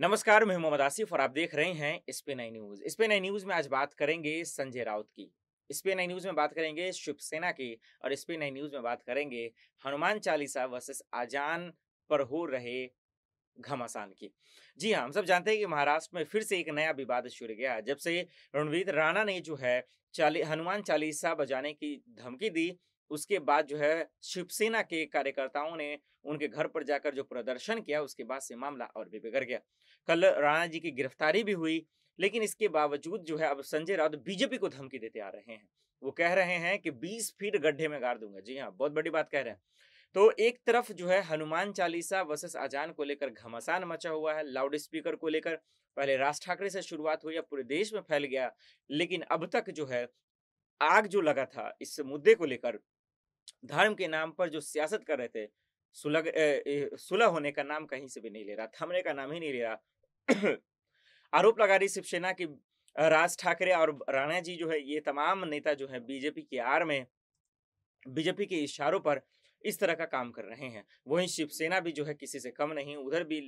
नमस्कार मैं मोहम्मद आसिफ और आप देख रहे हैं Spain I news Spain I news में आज बात करेंगे संजय राउत की स्पेन आई न्यूज में बात करेंगे शिवसेना की और स्पेन आई न्यूज में बात करेंगे हनुमान चालीसा वर्सेस आजान पर हो रहे घमासान की जी हाँ हम सब जानते हैं कि महाराष्ट्र में फिर से एक नया विवाद शुरू गया जब से रणवीर राणा ने जो है चाली हनुमान चालीसा बजाने की धमकी दी उसके बाद जो है शिवसेना के कार्यकर्ताओं ने उनके घर पर जाकर जो प्रदर्शन किया उसके बाद से मामला और भी बिगड़ गया कल राणा जी की गिरफ्तारी भी हुई लेकिन इसके बावजूद जो है अब संजय राउत बीजेपी को धमकी देते आ रहे हैं वो कह रहे हैं कि 20 फीट गड्ढे में गाड़ दूंगा जी हाँ बहुत बड़ी बात कह रहे हैं तो एक तरफ जो है हनुमान चालीसा वर्सेस आजान को लेकर घमासान मचा हुआ है लाउड स्पीकर को लेकर पहले राज ठाकरे से शुरुआत हुई पूरे देश में फैल गया लेकिन अब तक जो है आग जो लगा था इस मुद्दे को लेकर धर्म के नाम पर जो सियासत कर रहे थे सुलग सुलह होने का नाम कहीं से भी नहीं ले रहा थमने का नाम ही नहीं ले रहा आरोप लगा रही शिवसेना की राज ठाकरे और राणा जी जो है ये तमाम नेता जो है बीजेपी की आर में बीजेपी के इशारों पर इस तरह का काम कर रहे हैं वहीं शिवसेना भी जो है किसी से कम नहीं उधर भी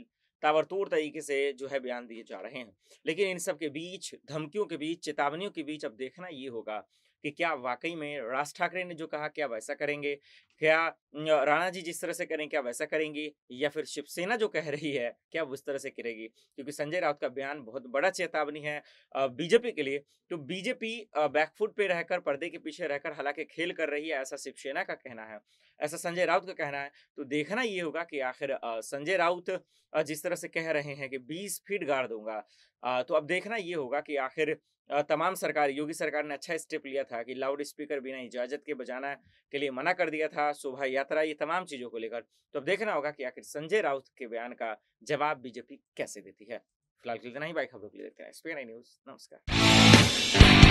ताबड़तोड़ तरीके से जो है बयान दिए जा रहे हैं लेकिन इन सब के बीच धमकियों के बीच चेतावनियों के बीच अब देखना ये होगा कि क्या वाकई में राज ठाकरे ने जो कहा क्या वैसा करेंगे क्या राणा जी जिस तरह से करें क्या वैसा करेंगी या फिर शिवसेना जो कह रही है क्या उस तरह से करेगी क्योंकि संजय राउत का बयान बहुत बड़ा चेतावनी है बीजेपी के लिए तो बीजेपी बैकफुट पे रहकर पर्दे के पीछे रहकर हालांकि खेल कर रही है ऐसा शिवसेना का कहना है ऐसा संजय राउत का कहना है तो देखना ये होगा कि आखिर संजय राउत जिस तरह से कह रहे हैं कि बीस फीट गाड़ दूंगा तो अब देखना ये होगा कि आखिर तमाम सरकार योगी सरकार ने अच्छा स्टेप लिया था कि लाउड स्पीकर बिना इजाजत के बजाना के लिए मना कर दिया था शोभा यात्रा ये तमाम चीजों को लेकर तो अब देखना होगा कि आखिर संजय राउत के बयान का जवाब बीजेपी कैसे देती है फिलहाल के लिए इतना ही बाई खबरों के लिए देखते हैं न्यूज नमस्कार